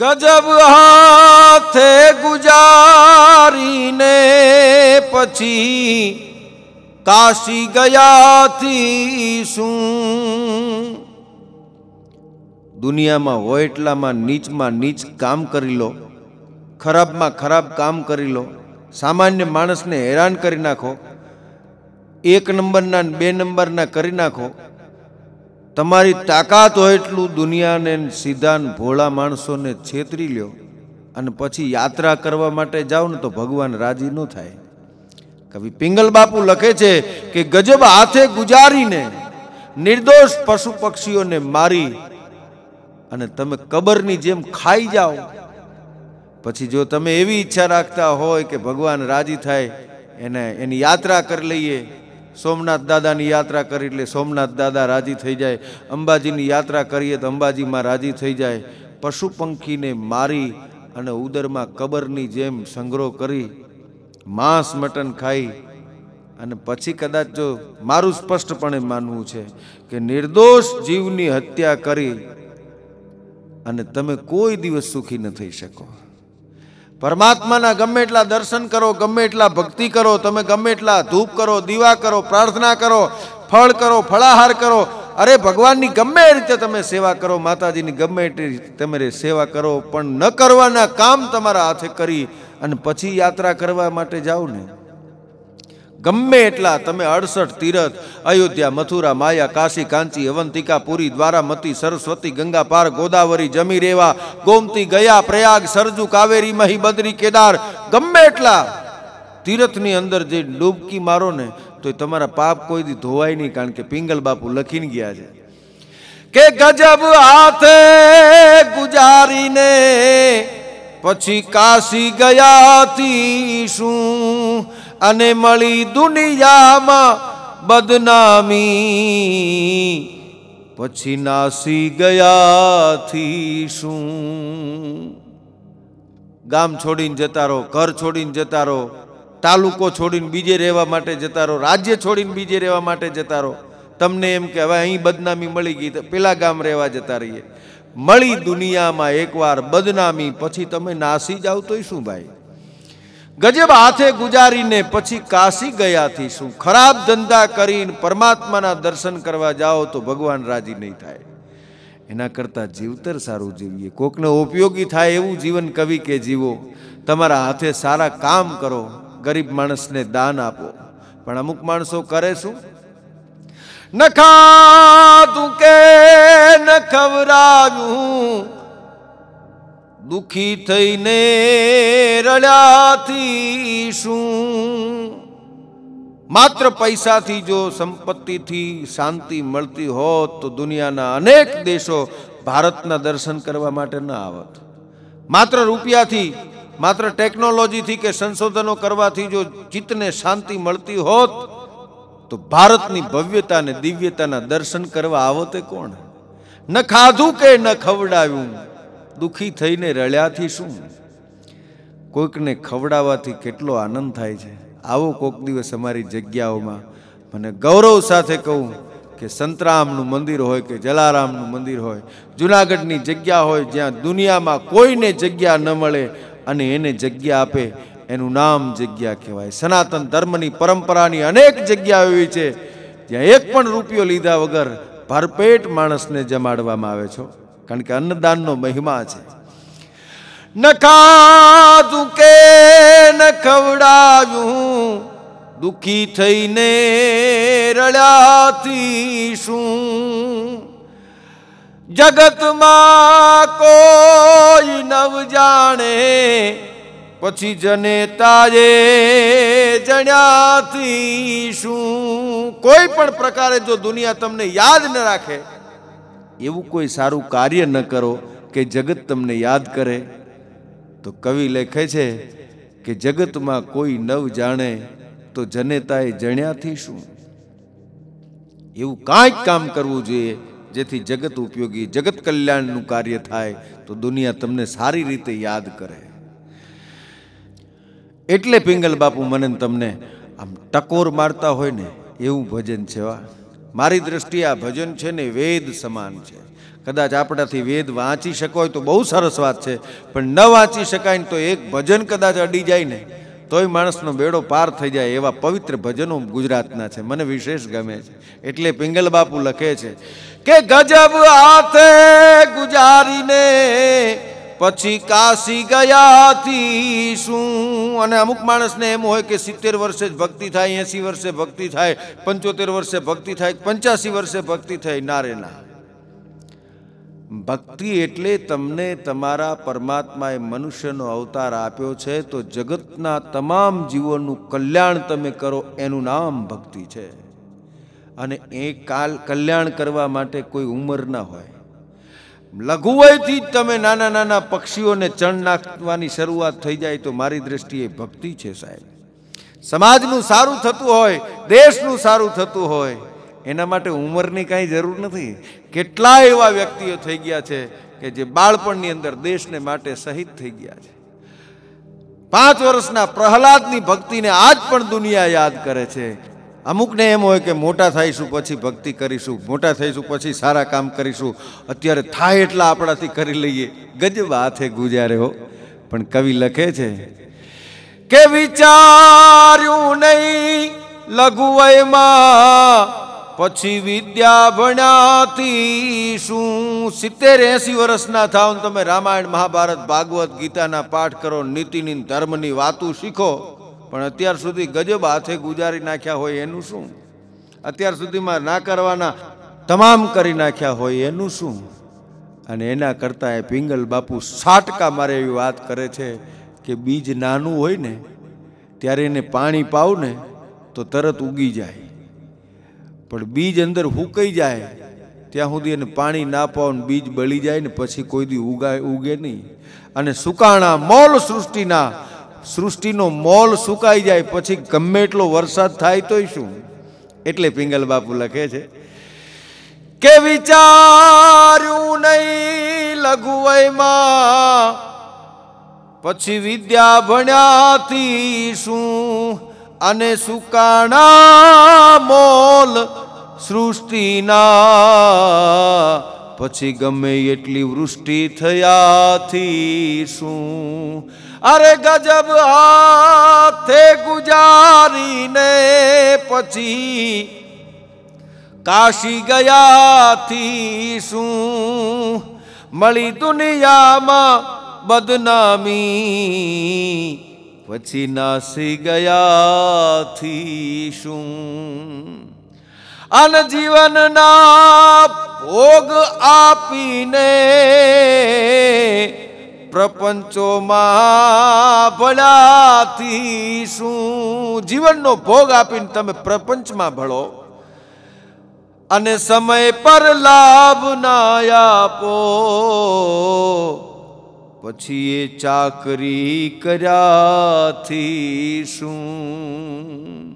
ગજબ હાથે ગુજારીને પછી કાશી ગયાથી શું દુનિયામાં હોય એટલામાં નીચમાં નીચ કામ કરી લો ખરાબમાં ખરાબ કામ કરી લો સામાન્ય માણસને હેરાન કરી નાખો એક નંબરના બે નંબરના કરી નાખો તમારી તાકાત હોય એટલું દુનિયાને સીધાન ભોળા માણસોને છેતરી લ્યો અને પછી યાત્રા કરવા માટે જાઓ ને તો ભગવાન રાજી ન થાય કવિ પિંગલ બાપુ લખે છે કે ગજબ હાથે ગુજારીને નિર્દોષ પશુ પક્ષીઓને મારી અને તમે કબરની જેમ ખાઈ જાઓ પછી જો તમે એવી ઈચ્છા રાખતા હોય કે ભગવાન રાજી થાય એને એની યાત્રા કરી લઈએ સોમનાથ દાદાની યાત્રા કરી એટલે સોમનાથ દાદા રાજી થઈ જાય અંબાજીની યાત્રા કરીએ તો અંબાજીમાં રાજી થઈ જાય પશુ પંખીને મારી અને ઉદરમાં કબરની જેમ સંગ્રહ કરી માંસ મટન ખાઈ અને પછી કદાચ જો મારું સ્પષ્ટપણે માનવું છે કે નિર્દોષ જીવની હત્યા કરી અને તમે કોઈ દિવસ સુખી ન થઈ શકો પરમાત્માના ગમે એટલા દર્શન કરો ગમે એટલા ભક્તિ કરો તમે ગમે એટલા ધૂપ કરો દીવા કરો પ્રાર્થના કરો ફળ કરો ફળાહાર કરો અરે ભગવાનની ગમે રીતે તમે સેવા કરો માતાજીની ગમે એટલી રીતે તમે સેવા કરો પણ ન કરવાના કામ તમારા હાથે કરી અને પછી યાત્રા કરવા માટે જાઓ ને ગમે એટલા તમે અડસઠ તીરથ અયોધ્યા મથુરા માયા કાશી કાંચી અવંતિકા પુરી દ્વારામતી સરસ્વતી ગંગા પાર ગોદાવરી જમી રેવા ગોમતી ગયા પ્રયાગ સરજુ કાવેરી મહી બદરી કેદાર ગમે એટલા તીરથની અંદર જે ડૂબકી મારો ને તો એ તમારા પાપ કોઈ દી ધોવાય નહીં કારણ કે પિંગલ બાપુ લખીને ગયા છે કે ગજબ હાથે ગુજારીને પછી કાશી ગયાથી શું અને મળી દુનિયામાં બદનામી પછી નાસી ગયાથી શું ગામ છોડીને જતા રહો ઘર છોડીને જતા રહો તાલુકો છોડીને બીજે રહેવા માટે જતા રહો રાજ્ય છોડીને બીજે રહેવા માટે જતા રહો તમને એમ કે હવે અહીં બદનામી મળી ગઈ તો પેલા ગામ રહેવા જતા રહીએ મળી દુનિયામાં એકવાર બદનામી પછી તમે નાસી જાઓ તોય શું ભાઈ ગજબ હાથે ગુજારીને પછી કાશી ગયાથી શું ખરાબ ધંધા કરીને પરમાત્માના દર્શન કરવા જાઓ તો ભગવાન રાજી નહીં થાય એના કરતાં જીવતર સારું જીવીએ કોકને ઉપયોગી થાય એવું જીવન કવિ કે જીવો તમારા હાથે સારા કામ કરો ગરીબ માણસને દાન આપો પણ અમુક માણસો કરે શું નખા તું કે ન ખવરાવ્યું દુખી થઈને રળ્યાથી શું માત્ર પૈસાથી જો સંપત્તિથી શાંતિ મળતી હોત તો દુનિયાના અનેક દેશો ભારતના દર્શન કરવા માટે ન આવત માત્ર રૂપિયાથી માત્ર ટેકનોલોજીથી કે સંશોધનો કરવાથી જો ચિત્તને શાંતિ મળતી હોત તો ભારતની ભવ્યતા અને દિવ્યતાના દર્શન કરવા આવતે કોણ ન ખાધું કે ન ખવડાવ્યું દુઃખી થઈને રળ્યાથી શું કોઈકને ખવડાવવાથી કેટલો આનંદ થાય છે આવો કોઈક દિવસ અમારી જગ્યાઓમાં મને ગૌરવ સાથે કહું કે સંતરામનું મંદિર હોય કે જલારામનું મંદિર હોય જુનાગઢની જગ્યા હોય જ્યાં દુનિયામાં કોઈને જગ્યા ન મળે અને એને જગ્યા આપે એનું નામ જગ્યા કહેવાય સનાતન ધર્મની પરંપરાની અનેક જગ્યા એવી છે જ્યાં એક પણ રૂપિયો લીધા વગર ભરપેટ માણસને જમાડવામાં આવે છે કારણ કે અન્નદાનનો મહિમા છે ન ખાધું કે ન ખવડાવ્યું દુખી થઈને રળ્યાથી શું જગતમાં કોઈ નવ જાણે પછી જને તારે જણ્યાથી શું કોઈ પણ પ્રકારે જો દુનિયા તમને યાદ ન રાખે એવું કોઈ સારું કાર્ય ન કરો કે જગત તમને યાદ કરે તો કવિ લેખે છે કે જગતમાં કોઈ નવ જાણે તો જનેતાએ જણ્યાથી શું એવું કાંઈક કામ કરવું જોઈએ જેથી જગત ઉપયોગી જગત કલ્યાણનું કાર્ય થાય તો દુનિયા તમને સારી રીતે યાદ કરે એટલે પિંગલ બાપુ મને તમને આમ ટકોર મારતા હોય ને એવું ભજન છેવા વા મારી દ્રષ્ટિએ આ ભજન છે ને વેદ સમાન છે કદાચ આપણાથી વેદ વાંચી શકો હોય તો બહુ સરસ વાત છે પણ ન વાંચી શકાય ને તો એક ભજન કદાચ અડી જાય ને તોય માણસનો બેડો પાર થઈ જાય એવા પવિત્ર ભજનો ગુજરાતના છે મને વિશેષ ગમે છે એટલે પિંગલ બાપુ લખે છે કે ગજબ આતે ગુજારીને પછી કાશી ગયાથી શું અને અમુક માણસને એમ હોય કે સિત્તેર વર્ષે જ ભક્તિ થાય એંસી વર્ષે ભક્તિ થાય પંચોતેર વર્ષે ભક્તિ થાય પંચ્યાસી વર્ષે ભક્તિ થાય ના ના ભક્તિ એટલે તમને તમારા પરમાત્માએ મનુષ્યનો અવતાર આપ્યો છે તો જગતના તમામ જીવોનું કલ્યાણ તમે કરો એનું નામ ભક્તિ છે અને એ કાલ કલ્યાણ કરવા માટે કોઈ ઉંમર ના હોય લઘુવયથી જ તમે નાના નાના પક્ષીઓને ચણ નાખવાની શરૂઆત થઈ જાય તો મારી દ્રષ્ટિએ ભક્તિ છે સાહેબ સમાજનું સારું થતું હોય દેશનું સારું થતું હોય એના માટે ઉંમરની કાંઈ જરૂર નથી કેટલા એવા વ્યક્તિઓ થઈ ગયા છે કે જે બાળપણની અંદર દેશને માટે શહીદ થઈ ગયા છે પાંચ વર્ષના પ્રહલાદની ભક્તિને આજ પણ દુનિયા યાદ કરે છે અમુકને એમ હોય કે મોટા થઈશું પછી ભક્તિ કરીશું મોટા થઈશું પછી સારા કામ કરીશું અત્યારે થાય એટલા આપણાથી કરી લઈએ ગજબ હાથે ગુજારે હો પણ કવિ લખે છે કે વિચાર્યું નહીં લઘુવયમાં પછી વિદ્યા ભણાતી શું સિત્તેર એસી વર્ષના થાવ તમે રામાયણ મહાભારત ભાગવત ગીતાના પાઠ કરો નીતિની ધર્મની વાતો શીખો પણ અત્યાર સુધી ગજબ હાથે ગુજારી નાખ્યા હોય એનું શું અત્યાર સુધીમાં ના કરવાના તમામ કરી નાખ્યા હોય એનું શું અને એના કરતાં એ પિંગલ બાપુ સાટકા મારે એવી વાત કરે છે કે બીજ નાનું હોય ને ત્યારે એને પાણી પાવ ને તો તરત ઉગી જાય પણ બીજ અંદર હુકાઈ જાય ત્યાં સુધી એને પાણી ના પાવ બીજ બળી જાય ને પછી કોઈ દી ઉગાય ઉગે નહીં અને સુકાણા મોલ સૃષ્ટિના સૃષ્ટિનો મોલ સુકાઈ જાય પછી ગમે એટલો વરસાદ થાય તોય શું એટલે પિંગલ બાપુ લખે છે કે વિચાર્યું નહીં લઘુવયમાં પછી વિદ્યા ભણ્યાથી શું અને સુકાણા મોલ સૃષ્ટિના પછી ગમે એટલી વૃષ્ટિ થયાથી શું અરે ગજબ હાથે ગુજારીને પછી કાશી ગયાથી શું મળી દુનિયામાં બદનામી પછી નાસી ગયાથી શું અન જીવનના ભોગ આપીને પ્રપંચોમાં ભળાથી શું જીવનનો ભોગ આપીને તમે પ્રપંચમાં ભળો અને સમય પર લાભ ના આપો પછી એ ચાકરી કર્યાથી શું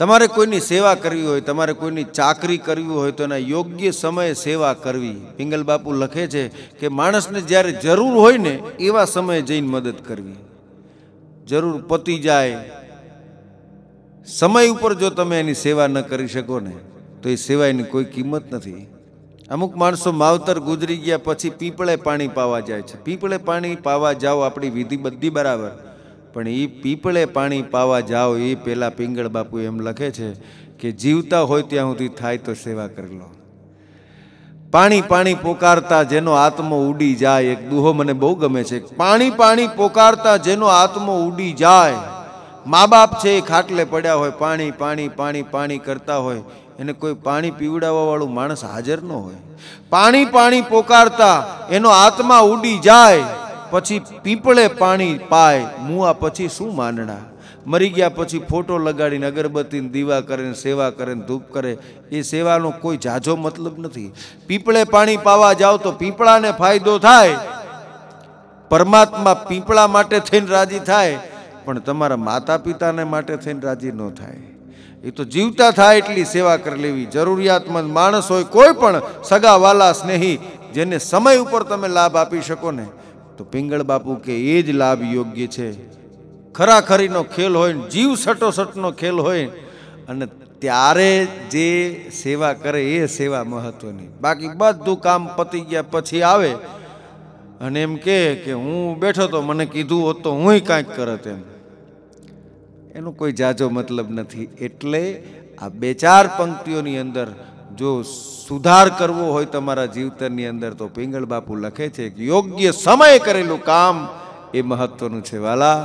તમારે કોઈની સેવા કરવી હોય તમારે કોઈની ચાકરી કરવી હોય તો એના યોગ્ય સમયે સેવા કરવી પિંગલ બાપુ લખે છે કે માણસને જ્યારે જરૂર હોય ને એવા સમયે જઈને મદદ કરવી જરૂર પતી જાય સમય ઉપર જો તમે એની સેવા ન કરી શકો ને તો એ સેવાની કોઈ કિંમત નથી અમુક માણસો માવતર ગુજરી ગયા પછી પીપળે પાણી પાવા જાય છે પીપળે પાણી પાવા જાઓ આપણી વિધિ બધી બરાબર પણ એ પીપળે પાણી પાવા જાઓ એ પહેલાં પિંગળ બાપુ એમ લખે છે કે જીવતા હોય ત્યાં સુધી થાય તો સેવા કરી લો પાણી પાણી પોકારતા જેનો આત્મો ઉડી જાય એક દુહો મને બહુ ગમે છે પાણી પાણી પોકારતા જેનો આત્મો ઉડી જાય મા બાપ છે એ ખાટલે પડ્યા હોય પાણી પાણી પાણી પાણી કરતા હોય એને કોઈ પાણી પીવડાવવાવાળું માણસ હાજર ન હોય પાણી પાણી પોકારતા એનો આત્મા ઉડી જાય પછી પીપળે પાણી પાય મુઆ પછી શું માનડા મરી ગયા પછી ફોટો લગાડીને અગરબત્તીને દીવા કરીને સેવા કરે ધૂપ કરે એ સેવાનો કોઈ જાજો મતલબ નથી પીપળે પાણી પાવા જાઓ તો પીપળાને ફાયદો થાય પરમાત્મા પીપળા માટે થઈને રાજી થાય પણ તમારા માતા પિતાને માટે થઈને રાજી ન થાય એ તો જીવતા થાય એટલી સેવા કરી લેવી જરૂરિયાતમંદ માણસ હોય કોઈ પણ સગા વાલા સ્નેહી જેને સમય ઉપર તમે લાભ આપી શકો ને તો પિંગળ બાપુ કે એ જ લાભ યોગ્ય છે ખરાખરીનો ખેલ હોય ને જીવ સટોસટનો ખેલ હોય અને ત્યારે જે સેવા કરે એ સેવા મહત્વની બાકી બધું કામ પતી ગયા પછી આવે અને એમ કે હું બેઠો તો મને કીધું હોત તો હુંય કાંઈક કરત એમ એનો કોઈ જાજો મતલબ નથી એટલે આ બે ચાર પંક્તિઓની અંદર જો સુધાર કરવો હોય તમારા જીવતરની અંદર તો પિંગળ બાપુ લખે છે યોગ્ય સમયે કરેલું કામ એ મહત્વનું છે વાલા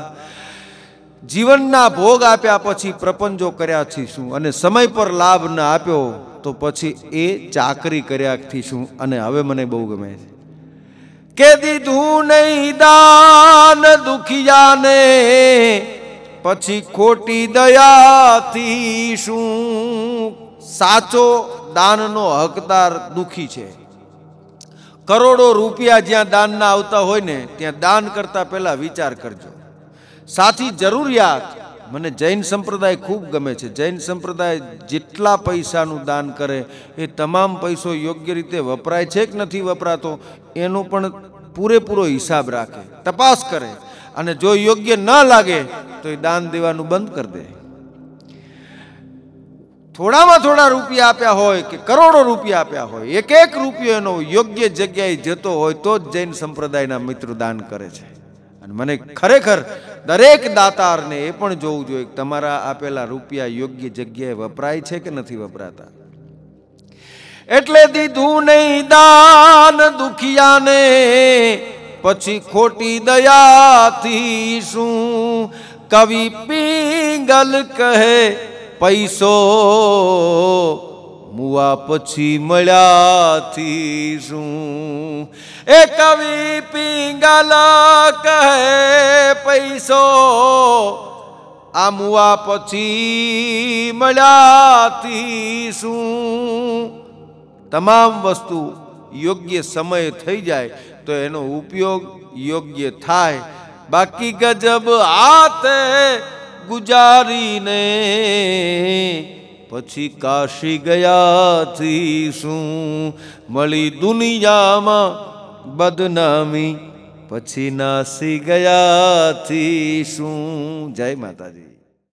જીવનના ભોગ આપ્યા પછી પ્રપંચો કર્યા થી શું અને સમય પર લાભ ન આપ્યો તો પછી એ ચાકરી કર્યાથી શું અને હવે મને બહુ ગમે છે કે દીધું નહીં દાન દુખિયાને પછી ખોટી દયાથી શું સાચો દાનનો હકદાર દુઃખી છે કરોડો રૂપિયા જ્યાં દાનના આવતા હોય ને ત્યાં દાન કરતા પહેલાં વિચાર કરજો સાથી જરૂરિયાત મને જૈન સંપ્રદાય ખૂબ ગમે છે જૈન સંપ્રદાય જેટલા પૈસાનું દાન કરે એ તમામ પૈસો યોગ્ય રીતે વપરાય છે કે નથી વપરાતો એનો પણ પૂરેપૂરો હિસાબ રાખે તપાસ કરે અને જો યોગ્ય ન લાગે તો એ દાન દેવાનું બંધ કરી દે થોડામાં થોડા રૂપિયા આપ્યા હોય કે કરોડો રૂપિયા આપ્યા હોય એક એક રૂપિયો એનો યોગ્ય જગ્યાએ જતો હોય તો જ જૈન સંપ્રદાયના મિત્રો દાન કરે છે અને મને ખરેખર દરેક દાતારને એ પણ જોવું જોઈએ કે તમારા આપેલા રૂપિયા યોગ્ય જગ્યાએ વપરાય છે કે નથી વપરાતા એટલે દીધું નહીં દાન દુખિયાને પછી ખોટી દયાથી શું કવિ પિંગલ કહે પૈસો મુવા પછી મળ્યાથી શું એ કવિ પિંગાલા કહે પૈસો આ મુવા પછી મળ્યાથી શું તમામ વસ્તુ યોગ્ય સમયે થઈ જાય તો એનો ઉપયોગ યોગ્ય થાય બાકી ગજબ આતે ગુજારીને પછી કાશી ગયાથી શું મળી દુનિયામાં બદનામી પછી નાસી ગયાથી શું જય માતાજી